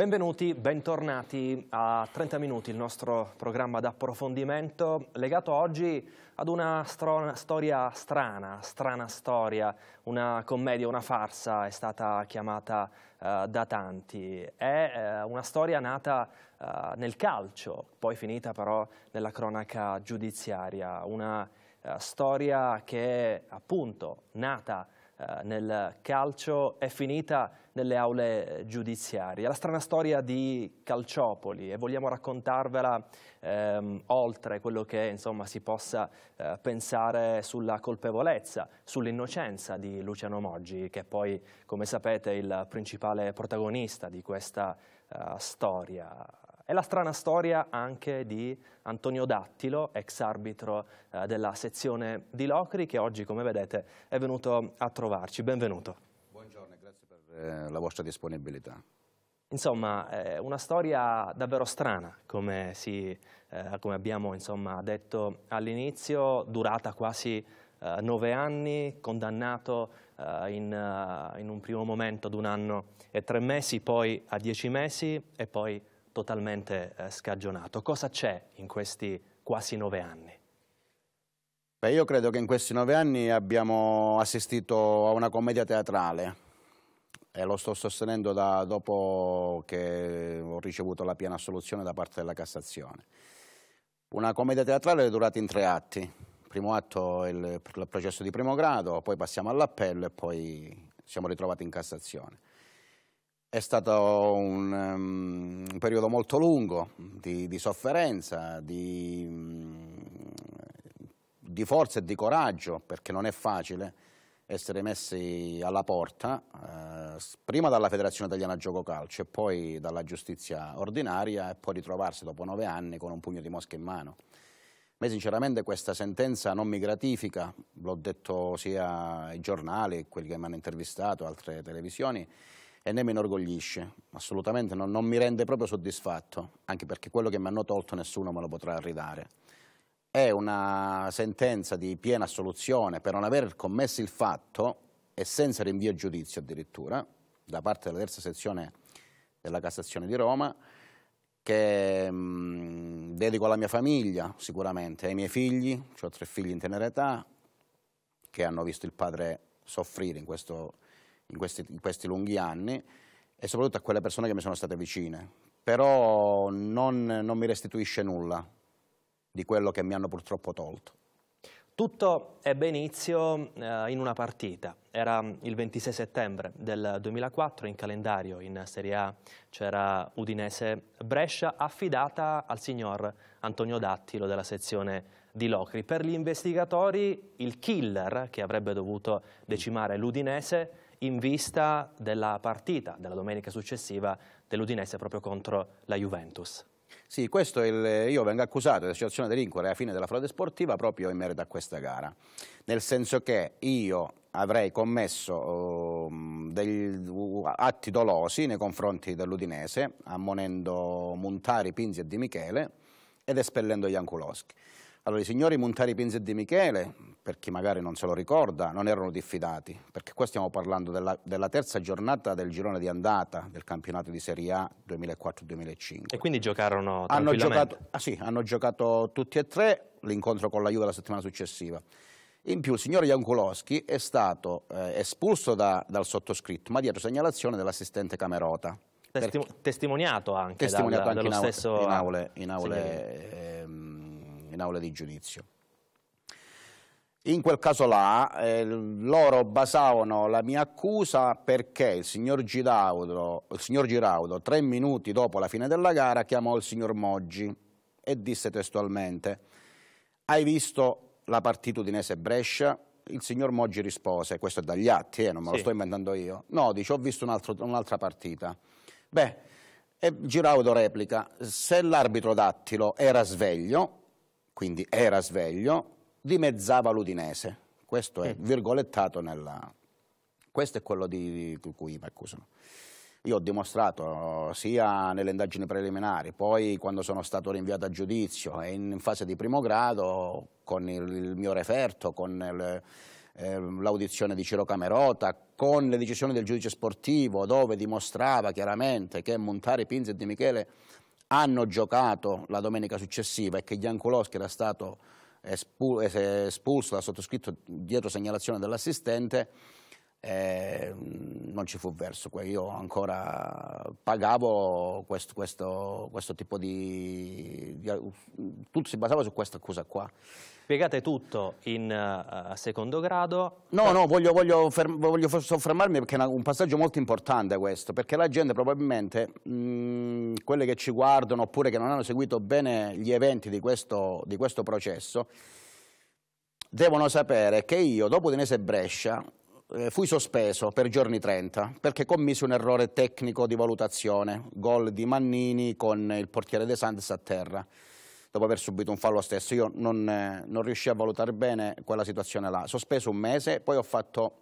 Benvenuti, bentornati a 30 minuti, il nostro programma d'approfondimento legato oggi ad una str storia strana, strana storia, una commedia, una farsa è stata chiamata uh, da tanti. È uh, una storia nata uh, nel calcio, poi finita però nella cronaca giudiziaria, una storia che è appunto nata nel calcio, è finita nelle aule giudiziarie. La strana storia di Calciopoli e vogliamo raccontarvela ehm, oltre quello che insomma, si possa eh, pensare sulla colpevolezza, sull'innocenza di Luciano Moggi, che poi, come sapete, è il principale protagonista di questa eh, storia. È la strana storia anche di Antonio Dattilo, ex arbitro eh, della sezione di Locri, che oggi, come vedete, è venuto a trovarci. Benvenuto. Eh, la vostra disponibilità. Insomma, è eh, una storia davvero strana, come, si, eh, come abbiamo insomma, detto all'inizio, durata quasi eh, nove anni, condannato eh, in, eh, in, un primo momento ad un anno e tre mesi, poi a dieci mesi e poi totalmente scagionato. Cosa c'è in questi quasi nove anni? Beh, io credo che in questi nove anni abbiamo assistito a una commedia teatrale, e eh, lo sto sostenendo da, dopo che ho ricevuto la piena assoluzione da parte della Cassazione. Una commedia teatrale è durata in tre atti. primo atto è il, processo di primo grado, poi passiamo all'appello e poi siamo ritrovati in Cassazione. È stato un, um, un, periodo molto lungo di, di sofferenza, di, um, di forza e di coraggio, perché non è facile essere messi alla porta, eh, prima dalla Federazione Italiana Gioco Calcio e poi dalla giustizia ordinaria e poi ritrovarsi dopo nove anni con un pugno di mosche in mano. A me sinceramente questa sentenza non mi gratifica, l'ho detto sia ai giornali, quelli che mi hanno intervistato, altre televisioni, e né mi inorgoglisce, assolutamente non, non mi rende proprio soddisfatto, anche perché quello che mi hanno tolto nessuno me lo potrà ridare è una sentenza di piena assoluzione per non aver commesso il fatto e senza rinvio a giudizio addirittura da parte della terza sezione della Cassazione di Roma che mh, dedico alla mia famiglia sicuramente, ai miei figli, cioè ho tre figli in tenera età che hanno visto il padre soffrire in, questo, in, questi, in questi lunghi anni e soprattutto a quelle persone che mi sono state vicine, però non, non mi restituisce nulla di quello che mi hanno purtroppo tolto. Tutto ebbe inizio eh, in una partita, era il 26 settembre del 2004 in calendario in Serie A c'era Udinese-Brescia affidata al signor Antonio Dattilo della sezione di Locri. Per gli investigatori il killer che avrebbe dovuto decimare l'Udinese in vista della partita della domenica successiva dell'Udinese proprio contro la Juventus. Sì, il, io vengo accusato di associazione a delinquere a fine della frode sportiva proprio in merito a questa gara, nel senso che io avrei commesso uh, degli, uh, atti dolosi nei confronti dell'Udinese, ammonendo Montari, Pinzi e Di Michele ed espellendo Jankulowski. Allora i signori Montari Pinze e Di Michele, per chi magari non se lo ricorda, non erano diffidati, perché qua stiamo parlando della, della terza giornata del girone di andata del campionato di Serie A 2004-2005. E quindi giocarono hanno giocato, ah sì, hanno giocato tutti e tre l'incontro con la Juve la settimana successiva. In più il signor Ianculoschi è stato eh, espulso da, dal sottoscritto, ma dietro segnalazione dell'assistente Camerota. Testi perché, testimoniato anche, testimoniato dalla, anche dallo in stesso... In aule, in aule eh, in aula di giudizio. In quel caso là eh, loro basavano la mia accusa perché il signor, Giraudo, il signor Giraudo tre minuti dopo la fine della gara chiamò il signor Moggi e disse testualmente hai visto la partita Udinese-Brescia? Il signor Moggi rispose, questo è dagli atti, eh, non me lo sì. sto inventando io. No, dice, ho visto un'altra un partita. Beh, e Giraudo replica, se l'arbitro dattilo era sveglio, quindi era sveglio, dimezzava l'Udinese. Questo è mm. virgolettato nella... Questo è quello di cui mi accusano. Io ho dimostrato sia nelle indagini preliminari, poi quando sono stato rinviato a giudizio e in fase di primo grado con il mio referto, con ehm, l'audizione di Ciro Camerota, con le decisioni del giudice sportivo dove dimostrava chiaramente che Montari, Pinze e Di Michele hanno giocato la domenica successiva e che Gianculoschi era stato espulso, espulso da sottoscritto dietro segnalazione dell'assistente, eh, non ci fu verso, io ancora pagavo questo, questo, questo tipo di, di, tutto si basava su questa cosa qua. Spiegate tutto in uh, secondo grado. No, no, voglio, voglio, voglio soffermarmi perché è un passaggio molto importante questo, perché la gente probabilmente, mh, mm, quelle che ci guardano oppure che non hanno seguito bene gli eventi di questo, di questo processo, devono sapere che io dopo Dinese e Brescia eh, fui sospeso per giorni 30 perché commisi un errore tecnico di valutazione, gol di Mannini con il portiere De Santis a terra dopo aver subito un fallo stesso. Io non, eh, non riuscii a valutare bene quella situazione là. Sospeso un mese, poi ho fatto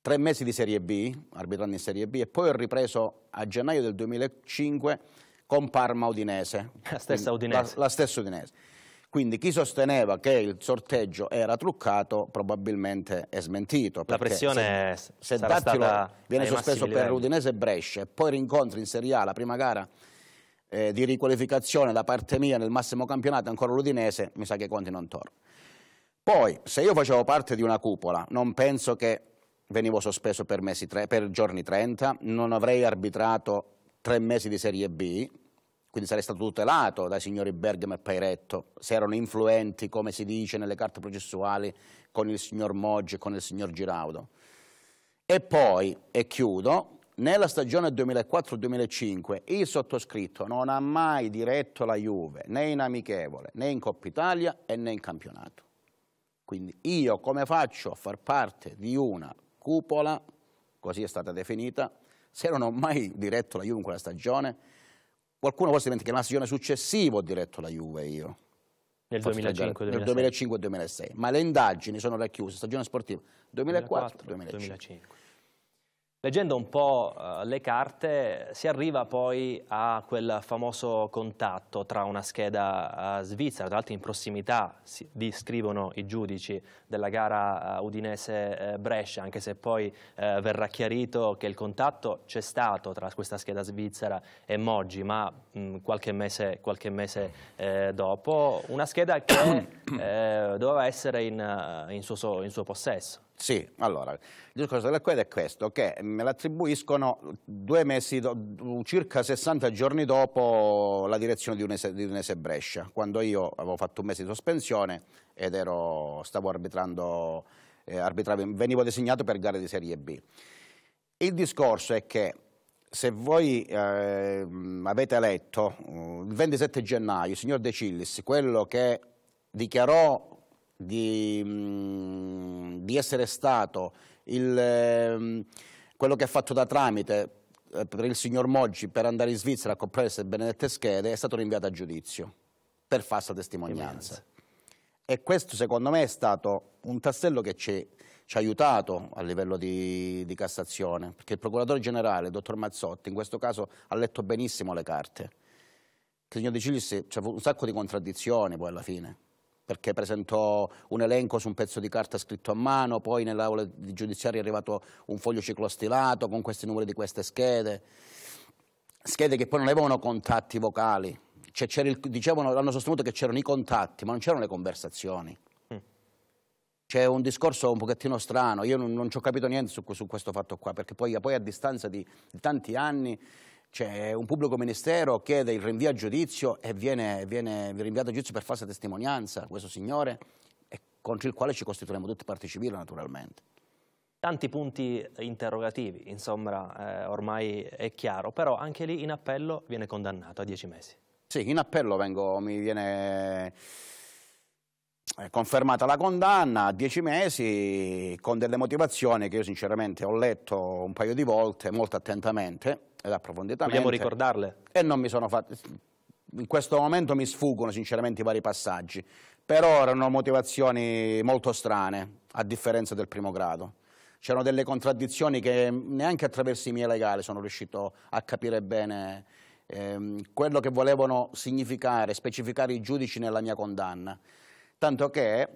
tre mesi di Serie B, arbitrando in Serie B, e poi ho ripreso a gennaio del 2005 con Parma Udinese. La stessa Udinese. La, la stessa Udinese. Quindi chi sosteneva che il sorteggio era truccato probabilmente è smentito. La pressione se, se Dattilo viene sospeso per l'Udinese e Brescia e poi rincontri in Serie A la prima gara eh, di riqualificazione da parte mia nel massimo campionato ancora l'Udinese, mi sa che i conti non torno. Poi, se io facevo parte di una cupola, non penso che venivo sospeso per, per giorni 30, non avrei arbitrato tre mesi di Serie B, quindi sarei stato tutelato dai signori Bergamo e Pairetto, se erano influenti, come si dice, nelle carte processuali con il signor Moggi e con il signor Giraudo. E poi, e chiudo, nella stagione 2004-2005 il sottoscritto non ha mai diretto la Juve, né in amichevole, né in Coppa Italia e né in campionato. Quindi io come faccio a far parte di una cupola, così è stata definita, se non ho mai diretto la Juve in quella stagione Qualcuno forse dimentica la stagione successiva ho diretto la Juve io. Nel 2005-2006. Ma le indagini sono racchiuse, stagione sportiva 2004-2005. Leggendo un po' eh, le carte si arriva poi a quel famoso contatto tra una scheda eh, svizzera, tra l'altro in prossimità vi scrivono i giudici della gara eh, Udinese-Brescia, anche se poi verrà chiarito che il contatto c'è stato tra questa scheda svizzera e Moggi, ma mm, qualche mese, qualche mese dopo, una scheda che doveva essere in, in, suo, in suo possesso. Sì, allora, il discorso della queda è questo, che me l'attribuiscono due mesi, do, circa 60 giorni dopo la direzione di Unese, di Unese Brescia, quando io avevo fatto un mese di sospensione ed ero, stavo arbitrando, eh, arbitravo, venivo designato per gare di Serie B. Il discorso è che se voi eh, avete letto mm, il 27 gennaio il signor De Cillis, quello che dichiarò di, mm, di essere stato il, ehm, quello che ha fatto da tramite eh, per il signor Moggi per andare in Svizzera a comprare queste benedette schede è stato rinviato a giudizio per falsa testimonianza. E questo secondo me è stato un tassello che ci, ci ha aiutato a livello di, di, Cassazione, perché il procuratore generale, il dottor Mazzotti, in questo caso ha letto benissimo le carte. Il signor De Cigli c'è un sacco di contraddizioni poi alla fine perché presentò un elenco su un pezzo di carta scritto a mano, poi nell'aula di giudiziaria è arrivato un foglio ciclostilato con questi numeri di queste schede, schede che poi non avevano contatti vocali, cioè, il, dicevano, hanno sostenuto che c'erano i contatti, ma non c'erano le conversazioni. Mm. C'è un discorso un pochettino strano, io non, non ci ho capito niente su, su questo fatto qua, perché poi, poi a distanza di, di tanti anni c'è cioè, un pubblico ministero chiede il rinvio a giudizio e viene, viene rinviato a giudizio per falsa testimonianza, questo signore, contro il quale ci costituiremo tutti parte civile naturalmente. Tanti punti interrogativi, insomma, eh, ormai è chiaro, però anche lì in appello viene condannato a dieci mesi. Sì, in appello vengo, mi viene eh, confermata la condanna a dieci mesi con delle motivazioni che io sinceramente ho letto un paio di volte molto attentamente ed approfonditamente. Vogliamo ricordarle? E non mi sono fatto... In questo momento mi sfuggono sinceramente i vari passaggi, però erano motivazioni molto strane, a differenza del primo grado. C'erano delle contraddizioni che neanche attraverso i miei legali sono riuscito a capire bene ehm, quello che volevano significare, specificare i giudici nella mia condanna. Tanto che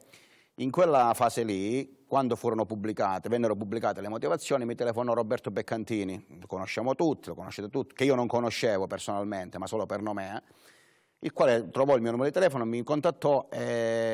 in quella fase lì quando furono pubblicate, vennero pubblicate le motivazioni, mi telefonò Roberto Beccantini, lo conosciamo tutti, lo conoscete tutti, che io non conoscevo personalmente, ma solo per nomea, eh, il quale trovò il mio numero di telefono, mi contattò e,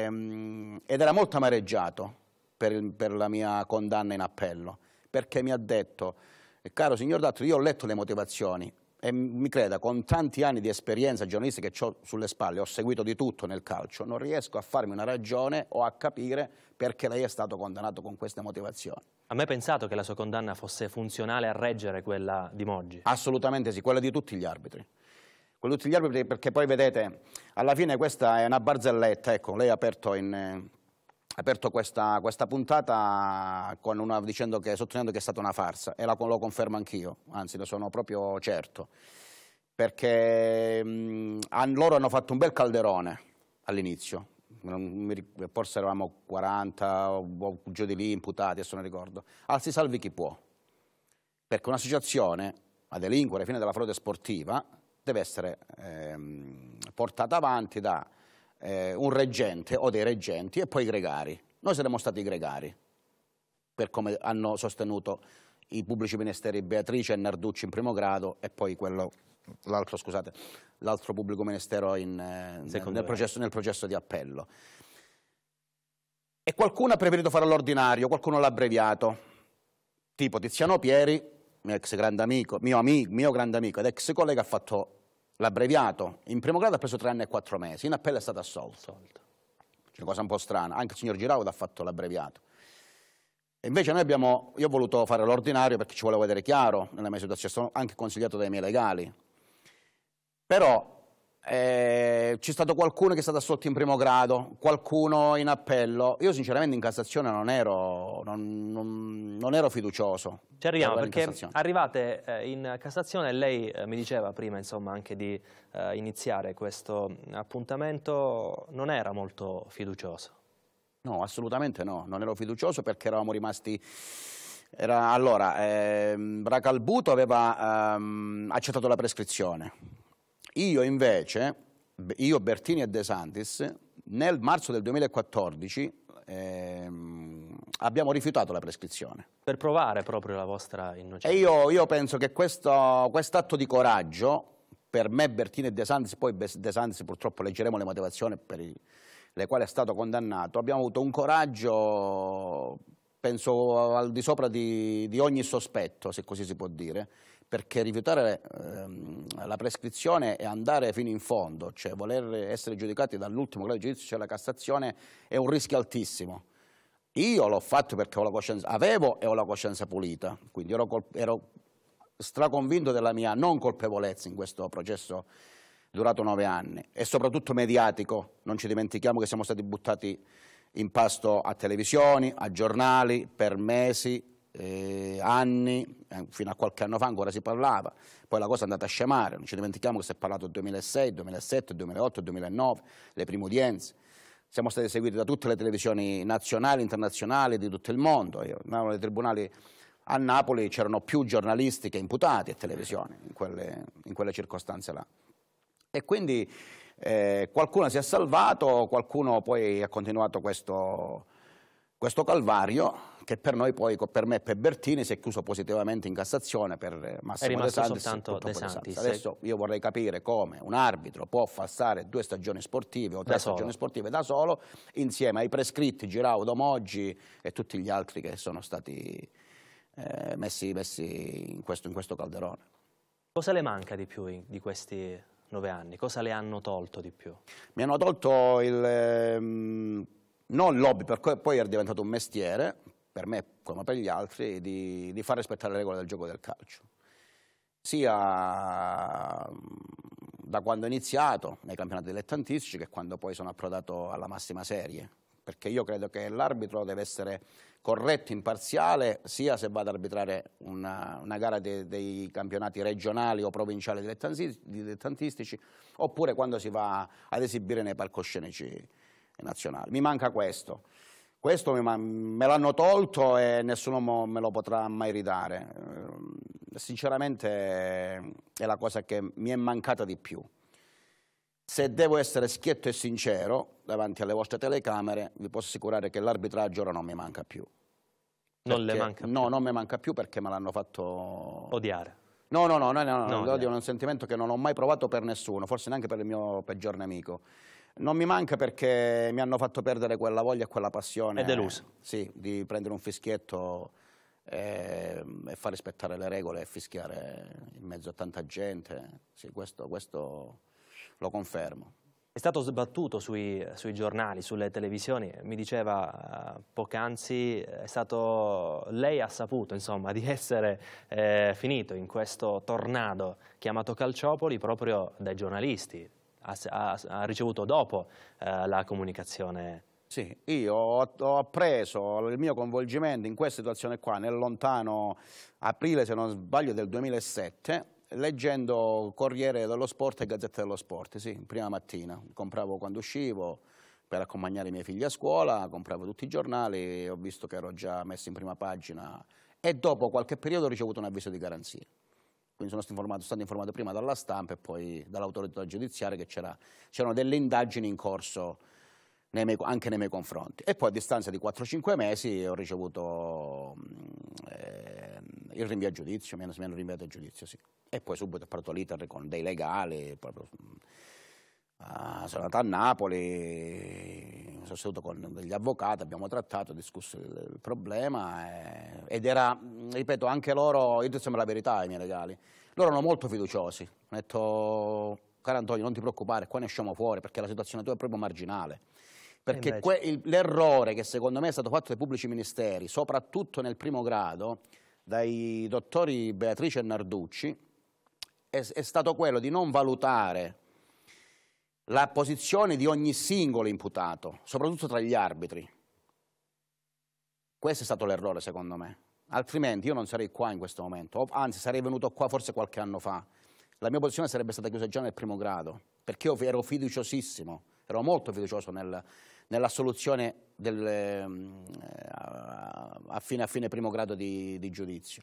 ehm, ed era molto amareggiato per, il, per, la mia condanna in appello, perché mi ha detto, eh, caro signor Dattro, io ho letto le motivazioni, e mi creda, con tanti anni di esperienza giornalistica che ho sulle spalle, ho seguito di tutto nel calcio, non riesco a farmi una ragione o a capire perché lei è stato condannato con queste motivazioni. A me è pensato che la sua condanna fosse funzionale a reggere quella di Moggi? Assolutamente sì, quella di tutti gli arbitri. Quella di tutti gli arbitri perché poi vedete, alla fine questa è una barzelletta, ecco, lei ha aperto in eh, aperto questa, questa puntata una, dicendo che, sottolineando che è stata una farsa e la, lo confermo anch'io, anzi ne sono proprio certo, perché mh, an, loro hanno fatto un bel calderone all'inizio, forse eravamo 40 o boh, giù di lì imputati, adesso non ricordo, alzi salvi chi può, perché un'associazione a delinquere fine della frode sportiva deve essere ehm, portata avanti da eh, un reggente o dei reggenti e poi i gregari. Noi saremmo stati i gregari, per come hanno sostenuto i pubblici ministeri Beatrice e Narducci in primo grado e poi quello, l'altro, scusate, l'altro pubblico ministero in, eh, nel, processo, nel processo di appello. E qualcuno ha preferito fare l'ordinario, qualcuno l'ha abbreviato. Tipo Tiziano Pieri, mio ex grande amico, mio, amico, mio grande amico ed ex collega, ha fatto l'abbreviato in primo grado ha preso tre anni e quattro mesi, in appello è stato assolto. C'è una cosa un po' strana, anche il signor Giraud ha fatto l'abbreviato. Invece noi abbiamo, io ho voluto fare l'ordinario perché ci volevo vedere chiaro nella mia situazione, sono anche consigliato dai miei legali. Però eh, c'è stato qualcuno che è stato assolto in primo grado, qualcuno in appello. Io sinceramente in Cassazione non ero, non, non, non ero fiducioso. Ci arriviamo perché arrivate eh, in Cassazione lei eh, mi diceva prima insomma, anche di eh, iniziare questo appuntamento, non era molto fiducioso. No, assolutamente no, non ero fiducioso perché eravamo rimasti era, allora, eh, Bracalbuto aveva ehm, accettato la prescrizione, io invece, io Bertini e De Santis, nel marzo del 2014 ehm, abbiamo rifiutato la prescrizione. Per provare proprio la vostra innocenza. E io, io penso che questo quest atto di coraggio, per me Bertini e De Santis, poi De Santis purtroppo leggeremo le motivazioni per le quali è stato condannato, abbiamo avuto un coraggio, penso al di sopra di, di ogni sospetto, se così si può dire, perché rifiutare ehm, la prescrizione e andare fino in fondo, cioè voler essere giudicati dall'ultimo grado di giudizio, cioè la Cassazione, è un rischio altissimo. Io l'ho fatto perché coscienza, avevo e ho la coscienza pulita, quindi ero, colp- ero straconvinto della mia non colpevolezza in questo processo durato nove anni e soprattutto mediatico, non ci dimentichiamo che siamo stati buttati in pasto a televisioni, a giornali, per mesi, eh, anni, eh, fino a qualche anno fa ancora si parlava, poi la cosa è andata a scemare, non ci dimentichiamo che si è parlato del 2006, 2007, 2008, 2009, le prime udienze. Siamo stati seguiti da tutte le televisioni nazionali, internazionali, di tutto il mondo. Andavano nei tribunali a Napoli, c'erano più giornalisti che imputati a televisione in quelle, in quelle circostanze là. E quindi eh, qualcuno si è salvato, qualcuno poi ha continuato questo, questo calvario, che per noi poi, per me e per Bertini, si è chiuso positivamente in Cassazione per eh, Massimo De Santis. De Santis. Adesso io vorrei capire come un arbitro può passare due stagioni sportive o tre da stagioni solo. sportive da solo, insieme ai prescritti Giraudo, Moggi e tutti gli altri che sono stati eh, messi, messi in, questo, in, questo, calderone. Cosa le manca di più in, di questi nove anni? Cosa le hanno tolto di più? Mi hanno tolto il... Ehm, non lobby, perché poi è diventato un mestiere, per me come per gli altri, di, di far rispettare le regole del gioco del calcio. Sia mm, da quando ho iniziato nei campionati dilettantistici che quando poi sono approdato alla massima serie, perché io credo che l'arbitro deve essere corretto, imparziale, sia se va ad arbitrare una, una gara de, dei campionati regionali o provinciali dilettantistici, oppure quando si va ad esibire nei palcoscenici nazionali. Mi manca questo questo me l'hanno tolto e nessuno me lo potrà mai ridare. Sinceramente è la cosa che mi è mancata di più. Se devo essere schietto e sincero davanti alle vostre telecamere, vi posso assicurare che l'arbitraggio ora non mi manca più. Non perché, le manca più? No, non mi manca più perché me l'hanno fatto... Odiare? No, no, no, no, no, no l'odio è un sentimento che non ho mai provato per nessuno, forse neanche per il mio peggior nemico. Non mi manca perché mi hanno fatto perdere quella voglia e quella passione. È deluso. Sì, di prendere un fischietto e, ehm, e far rispettare le regole e fischiare in mezzo a tanta gente. Sì, questo, questo lo confermo. È stato sbattuto sui, sui, giornali, sulle televisioni, mi diceva uh, poc'anzi, lei ha saputo insomma, di essere eh, finito in questo tornado chiamato Calciopoli proprio dai giornalisti, ha, ha, ha ricevuto dopo eh, la comunicazione. Sì, io ho, appreso il mio coinvolgimento in questa situazione qua nel lontano aprile, se non sbaglio, del 2007, leggendo Corriere dello Sport e Gazzetta dello Sport, sì, prima mattina. Compravo quando uscivo per accompagnare i miei figli a scuola, compravo tutti i giornali, ho visto che ero già messo in prima pagina e dopo qualche periodo ho ricevuto un avviso di garanzia quindi sono stato informato, stato informato, prima dalla stampa e poi dall'autorità giudiziaria che c'erano delle indagini in corso nei miei, anche nei miei confronti. E poi a distanza di 4-5 mesi ho ricevuto eh, il rinvio a giudizio, mi hanno, mi hanno rinviato a giudizio, sì. E poi subito ho partito l'iter con dei legali, proprio, uh, sono andato a Napoli, sono seduto con degli avvocati, abbiamo trattato, discusso il, il problema eh, ed era, ripeto, anche loro, io ti sembra la verità ai miei legali, loro erano molto fiduciosi, hanno detto, caro Antonio non ti preoccupare, qua ne usciamo fuori perché la situazione tua è proprio marginale. Perché l'errore che secondo me è stato fatto dai pubblici ministeri, soprattutto nel primo grado, dai dottori Beatrice e Narducci, è, è stato quello di non valutare la posizione di ogni singolo imputato, soprattutto tra gli arbitri. Questo è stato l'errore, secondo me. Altrimenti io non sarei qua in questo momento, anzi sarei venuto qua forse qualche anno fa. La mia posizione sarebbe stata chiusa già nel primo grado, perché io ero fiduciosissimo, ero molto fiducioso nel, nell'assoluzione eh, a, fine, a, fine, primo grado di, di giudizio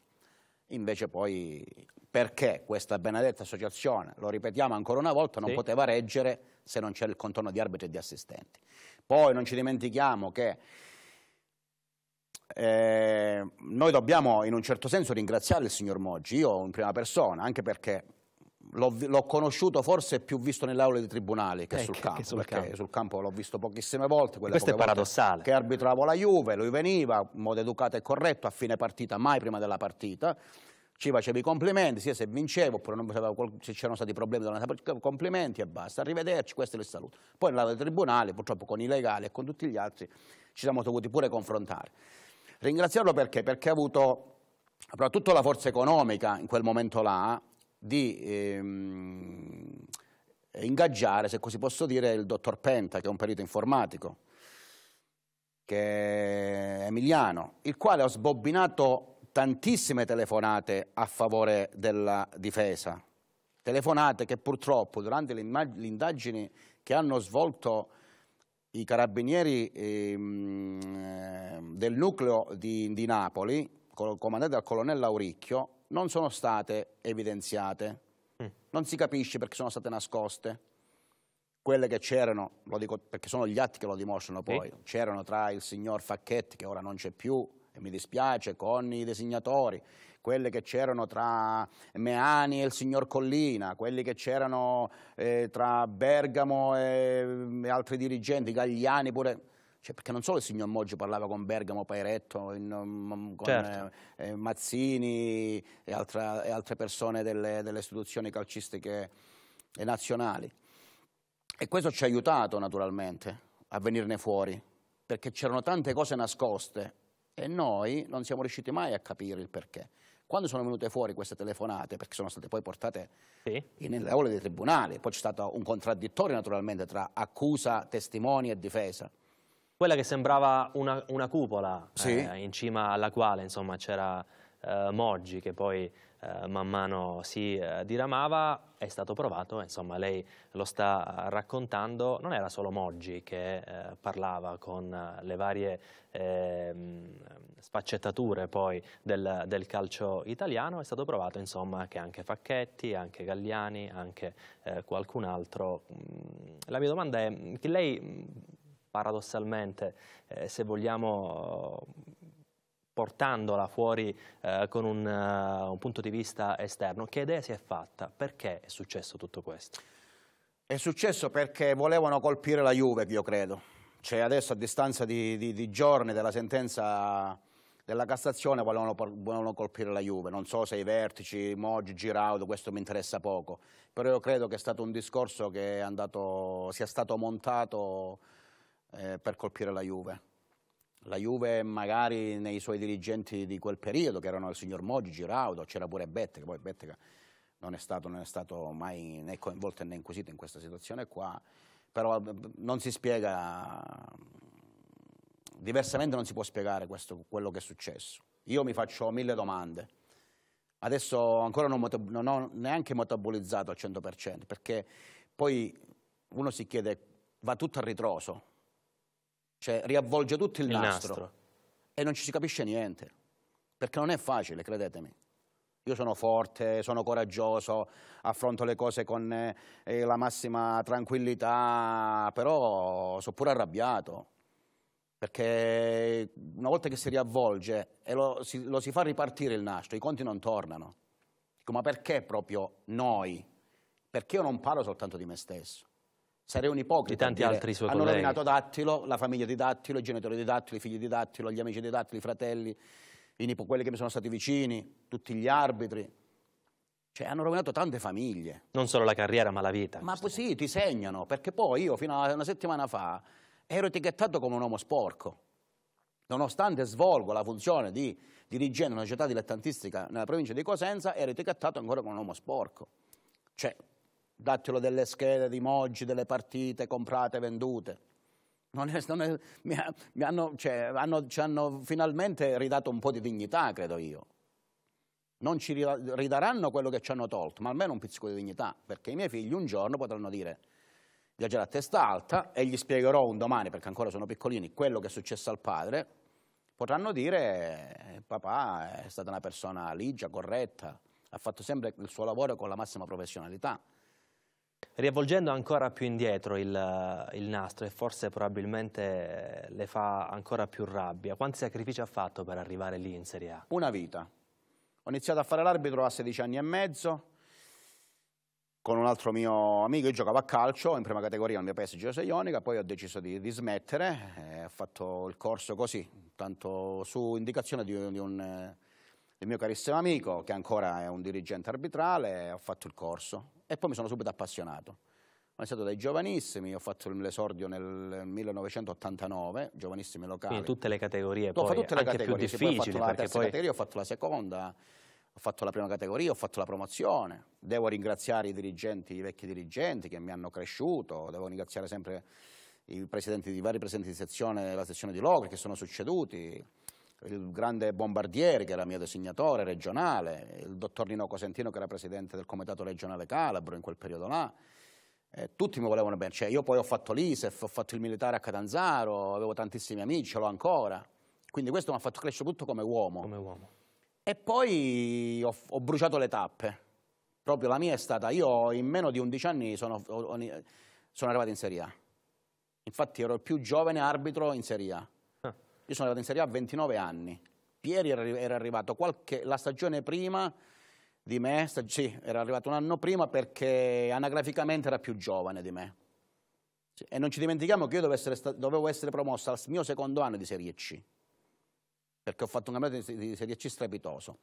invece poi perché questa benedetta associazione, lo ripetiamo ancora una volta, non sì. poteva reggere se non c'era il contorno di arbitri e di assistenti. Poi non ci dimentichiamo che eh, noi dobbiamo in un certo senso ringraziare il signor Moggi, io in prima persona, anche perché l'ho, conosciuto forse più visto nell'aula di tribunale che eh, sul campo, che sul perché campo. sul campo l'ho visto pochissime volte. Questo è paradossale. Che arbitravo la Juve, lui veniva, in modo educato e corretto, a fine partita, mai prima della partita, ci faceva i complimenti, sia se vincevo oppure non, se c'erano stati problemi, complimenti e basta, arrivederci, questo è il saluto. Poi nell'aula di tribunale, purtroppo con i legali e con tutti gli altri, ci siamo dovuti pure confrontare. Ringraziarlo perché? Perché ha avuto soprattutto la forza economica in quel momento là, di ehm, ingaggiare, se così posso dire, il dottor Penta, che è un perito informatico, che è emiliano, il quale ha sbobbinato tantissime telefonate a favore della difesa, telefonate che purtroppo durante le indagini che hanno svolto i carabinieri ehm, eh, del nucleo di, di Napoli, comandati dal colonnello Auricchio, non sono state evidenziate. Mm. Non si capisce perché sono state nascoste. Quelle che c'erano, lo dico perché sono gli atti che lo dimostrano poi, sì. c'erano tra il signor Facchetti, che ora non c'è più, e mi dispiace, con i designatori, quelle che c'erano tra Meani e il signor Collina, quelli che c'erano eh, tra Bergamo e, e altri dirigenti, Gagliani pure cioè, perché non solo il signor Moggi parlava con Bergamo Pairetto, in, um, um, con certo. Eh, eh, Mazzini e, altra, e, altre persone delle, delle istituzioni calcistiche e nazionali. E questo ci ha aiutato naturalmente a venirne fuori, perché c'erano tante cose nascoste e noi non siamo riusciti mai a capire il perché. Quando sono venute fuori queste telefonate, perché sono state poi portate sì. nelle aule dei tribunali, poi c'è stato un contraddittorio naturalmente tra accusa, testimoni e difesa, quella che sembrava una, una cupola sì. eh, in cima alla quale c'era eh, Moggi che poi eh, man mano si eh, diramava, è stato provato, insomma lei lo sta raccontando, non era solo Moggi che eh, parlava con eh, le varie ehm, sfaccettature poi del, del, calcio italiano, è stato provato insomma che anche Facchetti, anche Galliani, anche qualcun altro. Mm, la mia domanda è che lei paradossalmente, eh, se vogliamo portandola fuori eh, con un, uh, un punto di vista esterno. Che idea si è fatta? Perché è successo tutto questo? È successo perché volevano colpire la Juve, io credo. Cioè adesso a distanza di, di, di giorni dalla sentenza della Cassazione volevano, volevano, colpire la Juve. Non so se i vertici, Moggi, Giraudo, questo mi interessa poco. Però io credo che è stato un discorso che andato, sia stato montato eh, per colpire la Juve. La Juve magari nei suoi dirigenti di quel periodo, che erano il signor Moggi, Giraudo, c'era pure Bettega, poi Bettega non è stato, non è stato mai né coinvolto né inquisito in questa situazione qua, però eh, non si spiega, diversamente non si può spiegare questo, quello che è successo. Io mi faccio mille domande, adesso ancora non, non ho neanche metabolizzato al 100%, perché poi uno si chiede, va tutto a ritroso, cioè riavvolge tutto il, il nastro, nastro e non ci si capisce niente. Perché non è facile, credetemi. Io sono forte, sono coraggioso, affronto le cose con eh, la massima tranquillità, però sono pure arrabbiato. Perché una volta che si riavvolge e lo si, lo si fa ripartire il nastro, i conti non tornano. Dico, ma perché proprio noi? Perché io non parlo soltanto di me stesso sarei un ipocrita. tanti altri suoi hanno colleghi. nominato Dattilo, la famiglia di Dattilo, i genitori di Dattilo, i figli di Dattilo, gli amici di Dattilo, i fratelli, i quelli che mi sono stati vicini, tutti gli arbitri. Cioè, hanno rovinato tante famiglie. Non solo la carriera, ma la vita. Ma così ti segnano, perché poi io fino a una settimana fa ero etichettato come un uomo sporco. Nonostante svolgo la funzione di dirigente di una società dilettantistica nella provincia di Cosenza, ero etichettato ancora come un uomo sporco. Cioè, dattelo delle schede di Moggi, delle partite comprate e vendute. È, è, mi ha, mi hanno, cioè, hanno, ci hanno finalmente ridato un po' di dignità, credo io. Non ci ridaranno quello che ci hanno tolto, ma almeno un pizzico di dignità, perché i miei figli un giorno potranno dire viaggiare a testa alta e gli spiegherò un domani, perché ancora sono piccolini, quello che è successo al padre, potranno dire eh, papà è stata una persona ligia, corretta, ha fatto sempre il suo lavoro con la massima professionalità. Riavvolgendo ancora più indietro il, il, nastro e forse probabilmente eh, le fa ancora più rabbia, quanti sacrifici ha fatto per arrivare lì in Serie A? Una vita. Ho iniziato a fare l'arbitro a 16 anni e mezzo con un altro mio amico, io giocavo a calcio in prima categoria al mio paese Giuse Ionica, poi ho deciso di, di smettere, eh, ho fatto il corso così, tanto su indicazione di, di un, eh, mio carissimo amico che ancora è un dirigente arbitrale, ho fatto il corso, e poi mi sono subito appassionato. Ho iniziato dai giovanissimi, ho fatto l'esordio nel 1989, giovanissimi locali. Quindi tutte le categorie, poi, ho fatto tutte le categorie, più difficili, sì, poi ho fatto la terza poi... categoria, ho fatto la seconda, ho fatto la prima categoria, ho fatto la promozione. Devo ringraziare i dirigenti, i vecchi dirigenti che mi hanno cresciuto, devo ringraziare sempre i, presidenti, i vari presidenti di sezione, la sezione di Logri che sono succeduti il grande bombardiere che era mio designatore regionale, il dottor Nino Cosentino che era presidente del comitato regionale Calabro in quel periodo là, eh, tutti mi volevano bene, cioè, io poi ho fatto l'ISEF, ho fatto il militare a Catanzaro, avevo tantissimi amici, ce l'ho ancora, quindi questo mi ha fatto crescere tutto come uomo. Come uomo. E poi ho, ho, bruciato le tappe, proprio la mia è stata, io in meno di 11 anni sono, sono arrivato in Serie A, infatti ero il più giovane arbitro in Serie A io sono arrivato in Serie A a 29 anni. Pieri era arrivato qualche, la stagione prima di me, sì, era arrivato un anno prima perché anagraficamente era più giovane di me. Sì, e non ci dimentichiamo che io dovevo essere, dovevo essere promosso al mio secondo anno di Serie C, perché ho fatto un campionato di Serie C strepitoso.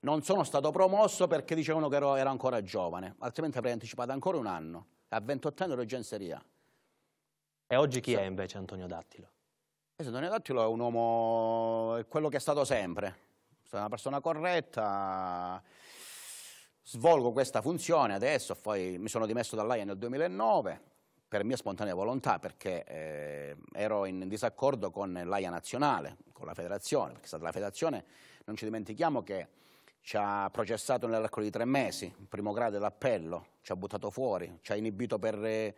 Non sono stato promosso perché dicevano che ero, ero ancora giovane, altrimenti avrei anticipato ancora un anno. A 28 anni ero già in Serie A. E oggi chi sì. è invece Antonio Dattilo? Questo eh, Donegattilo è un uomo, è quello che è stato sempre, è una persona corretta, svolgo questa funzione adesso, poi mi sono dimesso dall'AIA nel 2009 per mia spontanea volontà perché eh, ero in disaccordo con l'AIA nazionale, con la federazione, perché è stata la federazione, non ci dimentichiamo che ci ha processato nell'arco di tre mesi, in primo grado dell'appello, ci ha buttato fuori, ci ha inibito per eh,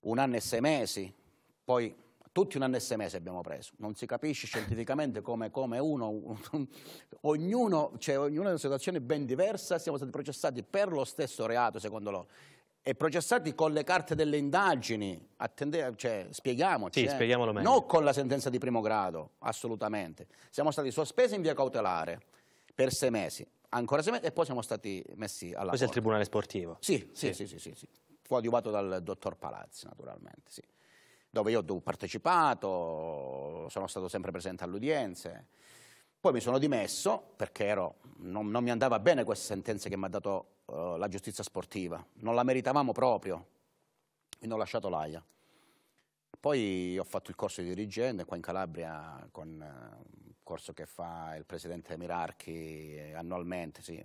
un anno e sei mesi, poi tutti un NSMS abbiamo preso, non si capisce scientificamente come, come uno, ognuno, cioè ognuno è una situazione ben diversa, siamo stati processati per lo stesso reato secondo loro e processati con le carte delle indagini, Attende, cioè, spieghiamoci, sì, eh. non con la sentenza di primo grado, assolutamente, siamo stati sospesi in via cautelare per sei mesi, ancora sei mesi e poi siamo stati messi alla Questo porta. è il tribunale sportivo? Sì, sì, sì, sì, sì, sì. fu adiuvato dal dottor Palazzi naturalmente, sì dove io ho partecipato, sono stato sempre presente alle udienze. Poi mi sono dimesso perché ero, non, non, mi andava bene queste sentenze che mi ha dato uh, la giustizia sportiva, non la meritavamo proprio, quindi ho lasciato l'AIA. Poi ho fatto il corso di dirigente qua in Calabria con uh, un corso che fa il presidente Mirarchi eh, annualmente, sì,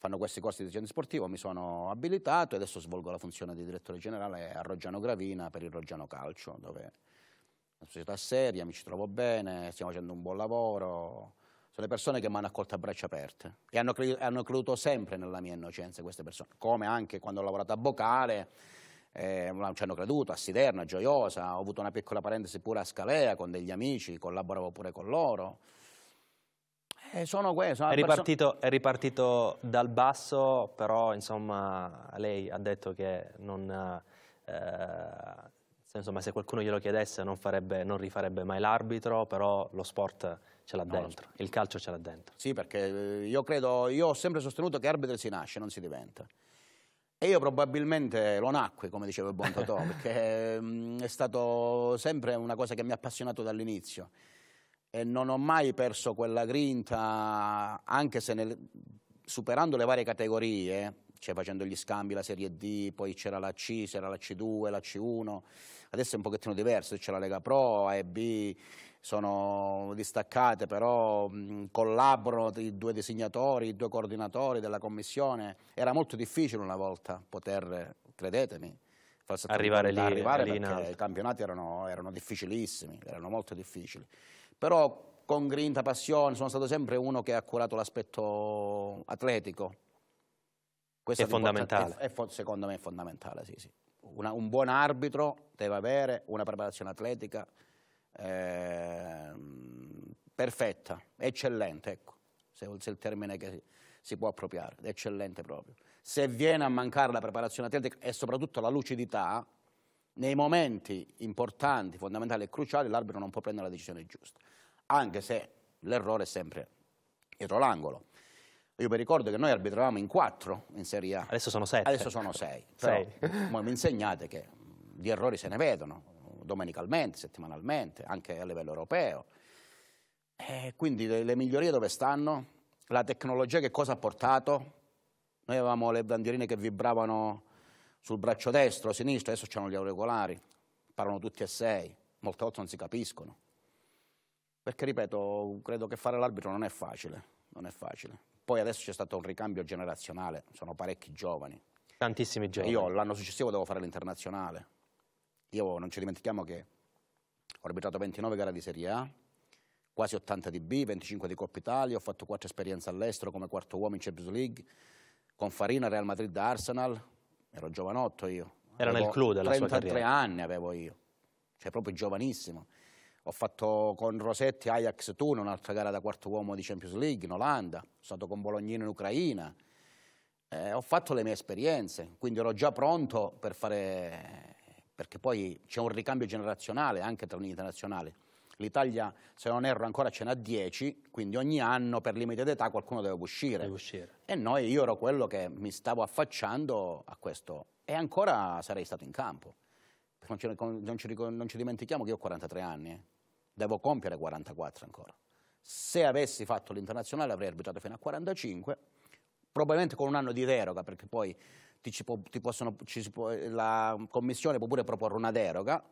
fanno questi corsi di dirigente sportivo, mi sono abilitato e adesso svolgo la funzione di direttore generale a Roggiano Gravina per il Roggiano Calcio, dove è una società seria, mi ci trovo bene, stiamo facendo un buon lavoro, sono le persone che mi hanno accolto a braccia aperte e hanno, cre hanno creduto sempre nella mia innocenza queste persone, come anche quando ho lavorato a Bocale, eh, ci hanno creduto, a Siderna, a Gioiosa, ho avuto una piccola parentesi pure a Scalea con degli amici, collaboravo pure con loro. Eh, sono questo. È ripartito, è ripartito, dal basso, però insomma lei ha detto che non, eh, insomma, se qualcuno glielo chiedesse non, farebbe, non rifarebbe mai l'arbitro, però lo sport ce l'ha no, dentro, il calcio ce l'ha dentro. Sì, perché eh, io credo, io ho sempre sostenuto che arbitro si nasce, non si diventa. E io probabilmente lo nacque, come diceva il buon Totò, perché mm, è stato sempre una cosa che mi ha appassionato dall'inizio e non ho mai perso quella grinta, anche se nel, superando le varie categorie, cioè facendo gli scambi, la Serie D, poi c'era la C, c'era la C2, la C1, adesso è un pochettino diverso, c'è la Lega Pro, A e B, sono distaccate, però mh, collaborano i due disegnatori, i due coordinatori della commissione, era molto difficile una volta poter, credetemi, arrivare lì, arrivare lì perché i campionati erano, erano difficilissimi, erano molto difficili però con grinta, passione, sono stato sempre uno che ha curato l'aspetto atletico. Questo è fondamentale. È, è, secondo me è fondamentale, sì, sì. Una, un buon arbitro deve avere una preparazione atletica eh, perfetta, eccellente, ecco, se, se il termine che si può appropriare, eccellente proprio. Se viene a mancare la preparazione atletica e soprattutto la lucidità, nei momenti importanti, fondamentali e cruciali, l'arbitro non può prendere la decisione giusta anche se l'errore è sempre dietro l'angolo. Io vi ricordo che noi arbitravamo in quattro in Serie A. Adesso sono sette. Adesso sono sei. sei. mi insegnate che di errori se ne vedono, domenicalmente, settimanalmente, anche a livello europeo. E quindi le, le migliorie dove stanno? La tecnologia che cosa ha portato? Noi avevamo le bandierine che vibravano sul braccio destro, sinistro, adesso c'hanno gli auricolari, parlano tutti e sei, molte volte non si capiscono. Perché, ripeto, credo che fare l'arbitro non è facile, non è facile. Poi adesso c'è stato un ricambio generazionale, sono parecchi giovani. Tantissimi cioè, giovani. Io l'anno successivo devo fare l'internazionale. Io non ci dimentichiamo che ho arbitrato 29 gare di Serie A, quasi 80 di B, 25 di Coppa Italia, ho fatto 4 esperienze all'estero come quarto uomo in Champions League, con Farina, Real Madrid, Arsenal, ero giovanotto io. Era avevo nel clou della 33 sua carriera. 33 anni avevo io, cioè proprio giovanissimo ho fatto con Rosetti Ajax Tuna, un'altra gara da quarto uomo di Champions League in Olanda, sono stato con Bolognino in Ucraina, eh, ho fatto le mie esperienze, quindi ero già pronto per fare, perché poi c'è un ricambio generazionale anche tra l'Unione Internazionale. L'Italia, se non erro, ancora ce n'ha 10, quindi ogni anno per limite d'età qualcuno deve uscire. deve uscire. E noi, io ero quello che mi stavo affacciando a questo e ancora sarei stato in campo. Non ci, non ci, non ci dimentichiamo che io ho 43 anni. Eh devo compiere 44 ancora. Se avessi fatto l'internazionale avrei arbitrato fino a 45, probabilmente con un anno di deroga, perché poi ci può, ci possono, ci può, eh, la commissione può pure proporre una deroga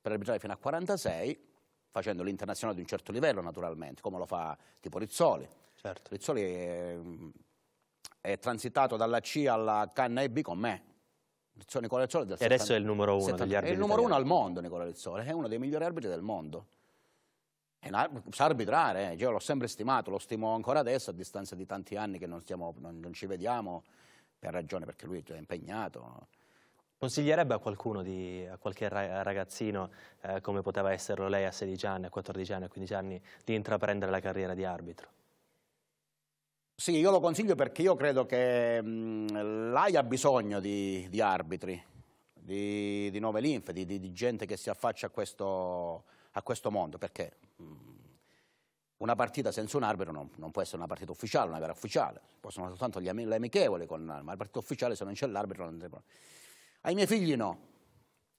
per arbitrare fino a 46, facendo l'internazionale di un certo livello naturalmente, come lo fa tipo Rizzoli. Certo. Rizzoli è, è transitato dalla C alla canna EB con me. Rizzoli, Rizzoli del e 70, adesso è il numero uno 70, degli arbitri. È il numero uno al mondo Nicola Rizzoli, è uno dei migliori arbitri del mondo sa arbitrare, eh. l'ho sempre stimato, lo stimo ancora adesso a distanza di tanti anni che non, stiamo, non, non ci vediamo per ragione perché lui è impegnato. Consiglierebbe a qualcuno, di, a qualche ragazzino, eh, come poteva esserlo lei a 16 anni, a 14 anni, a 15 anni, di intraprendere la carriera di arbitro? Sì, io lo consiglio perché io credo che l'AI ha bisogno di, di arbitri, di, di nuove linfe, di, di gente che si affaccia a questo a questo mondo, perché mm, una partita senza un arbitro non, non, può essere una partita ufficiale, una gara ufficiale, possono essere soltanto gli am- le amichevoli con ma la partita ufficiale se non c'è l'arbitro non può. Ai miei figli no,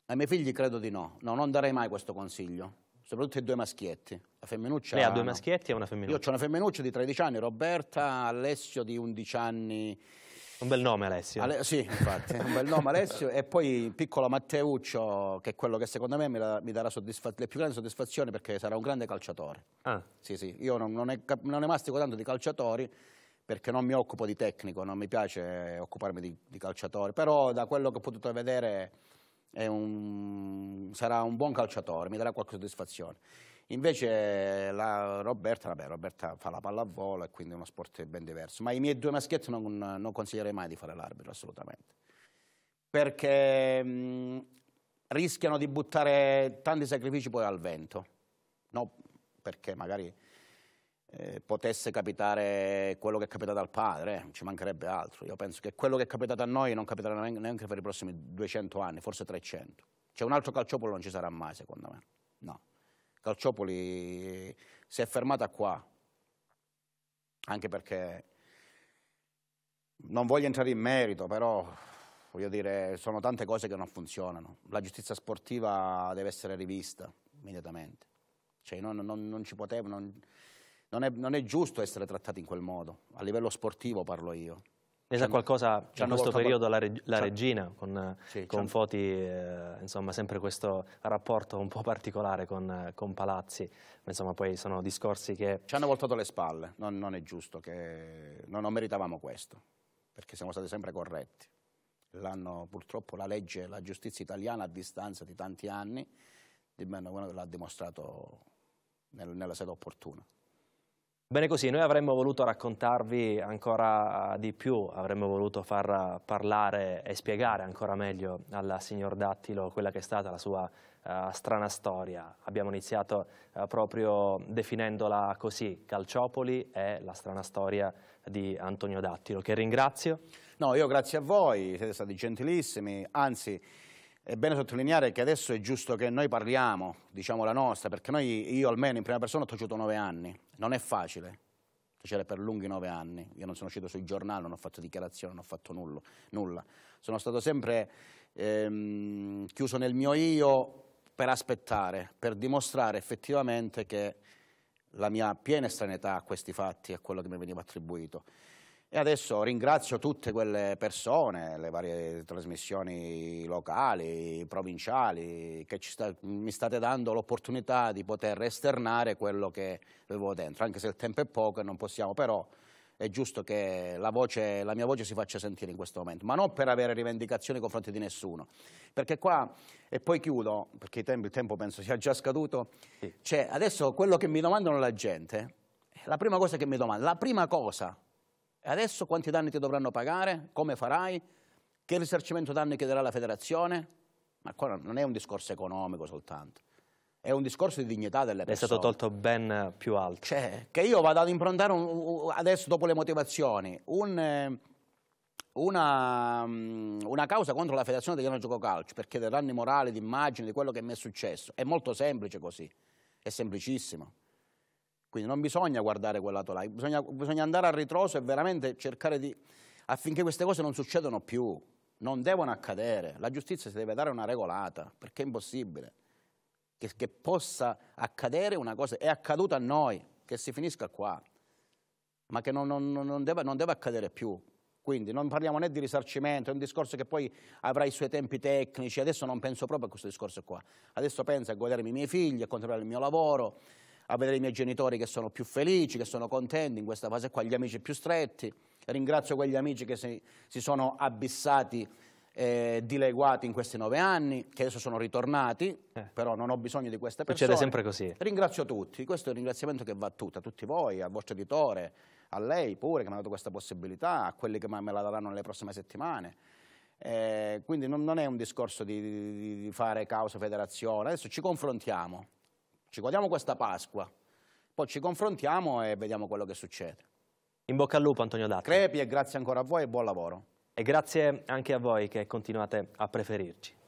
ai miei figli credo di no, no, non darei mai questo consiglio, soprattutto ai due maschietti. La femminuccia... Lei ha due maschietti e una femminuccia? Io ho una femminuccia di 13 anni, Roberta, Alessio di 11 anni un bel nome Alessio. Ale sì, infatti, un bel nome Alessio. E poi piccolo Matteuccio, che è quello che secondo me mi, mi darà le più grandi soddisfazioni perché sarà un grande calciatore. Ah. Sì, sì, io non, non, ne, non ne mastico tanto di calciatori perché non mi occupo di tecnico, non mi piace occuparmi di, di calciatore, però da quello che ho potuto vedere un, sarà un buon calciatore, mi darà qualche soddisfazione. Invece la Roberta, vabbè, Roberta fa la pallavolo e quindi è uno sport ben diverso. Ma i miei due maschietti non, non consiglierei mai di fare l'arbitro, assolutamente. Perché mh, rischiano di buttare tanti sacrifici poi al vento. No, perché magari eh, potesse capitare quello che è capitato al padre, eh, ci mancherebbe altro. Io penso che quello che è capitato a noi non capiterà neanche per i prossimi 200 anni, forse 300. C'è cioè, un altro calciopolo non ci sarà mai, secondo me. No. Calciopoli si è fermata qua, anche perché non voglio entrare in merito, però voglio dire, sono tante cose che non funzionano. La giustizia sportiva deve essere rivista immediatamente. Cioè, non, non, non ci poteva, non, non è, non è giusto essere trattati in quel modo. A livello sportivo parlo io. Esa cioè, qualcosa in cioè, cioè, questo periodo la, reg la regina con, sì, con Foti, eh, insomma sempre questo rapporto un po' particolare con, con Palazzi, ma insomma poi sono discorsi che... Ci hanno voltato le spalle, non, non è giusto, che... no, non meritavamo questo, perché siamo stati sempre corretti. purtroppo la legge, la giustizia italiana a distanza di tanti anni, di meno l'ha dimostrato nel, nella sede opportuna. Bene così, noi avremmo voluto raccontarvi ancora di più, avremmo voluto far parlare e spiegare ancora meglio alla signor Dattilo quella che è stata la sua uh, strana storia. Abbiamo iniziato uh, proprio definendola così, Calciopoli è la strana storia di Antonio Dattilo, che ringrazio. No, io grazie a voi, siete stati gentilissimi, anzi è bene sottolineare che adesso è giusto che noi parliamo, diciamo la nostra, perché noi, io almeno in prima persona ho taciuto nove anni, non è facile, tacere per lunghi nove anni, io non sono uscito sui giornali, non ho fatto dichiarazioni, non ho fatto nullo, nulla, sono stato sempre ehm, chiuso nel mio io per aspettare, per dimostrare effettivamente che la mia piena estraneità a questi fatti, è quello che mi veniva attribuito. E adesso ringrazio tutte quelle persone, le varie trasmissioni locali, provinciali, che sta, mi state dando l'opportunità di poter esternare quello che avevo dentro, anche se il tempo è poco e non possiamo, però è giusto che la, voce, la mia voce si faccia sentire in questo momento, ma non per avere rivendicazioni nei confronti di nessuno, perché qua, e poi chiudo, perché tempi, il tempo penso sia già scaduto, cioè adesso quello che mi domandano la gente, la prima cosa che mi domanda, la prima cosa e adesso quanti danni ti dovranno pagare? Come farai? Che risarcimento danni chiederà la federazione? Ma qua non è un discorso economico soltanto, è un discorso di dignità delle persone. È stato tolto ben più alto. Cioè, che io vado ad improntare un, adesso, dopo le motivazioni, un, eh, una, mm, una, causa contro la federazione italiana gioco calcio perché dei danni morali, di immagine, di quello che mi è successo. È molto semplice così, è semplicissimo. Quindi non bisogna guardare quel lato là, bisogna, bisogna andare a ritroso e veramente cercare di... affinché queste cose non succedano più, non devono accadere. La giustizia si deve dare una regolata, perché è impossibile che, che possa accadere una cosa, è accaduta a noi, che si finisca qua, ma che non, non, non, deve, non deve accadere più. Quindi non parliamo né di risarcimento, è un discorso che poi avrà i suoi tempi tecnici, adesso non penso proprio a questo discorso qua, adesso penso a godermi i miei figli, a controllare il mio lavoro, a vedere i miei genitori che sono più felici, che sono contenti in questa fase qua, gli amici più stretti. Ringrazio quegli amici che si, si sono abissati, eh, dileguati in questi nove anni, che adesso sono ritornati, eh. però non ho bisogno di queste persone. Succede sempre così. Ringrazio tutti, questo è un ringraziamento che va a tutti, a tutti voi, al vostro editore, a lei pure che mi ha dato questa possibilità, a quelli che me la daranno nelle prossime settimane. Eh, quindi non, non, è un discorso di, di, di fare causa federazione, adesso ci confrontiamo. Ci godiamo questa Pasqua, poi ci confrontiamo e vediamo quello che succede. In bocca al lupo Antonio Dati. Crepi e grazie ancora a voi e buon lavoro. E grazie anche a voi che continuate a preferirci.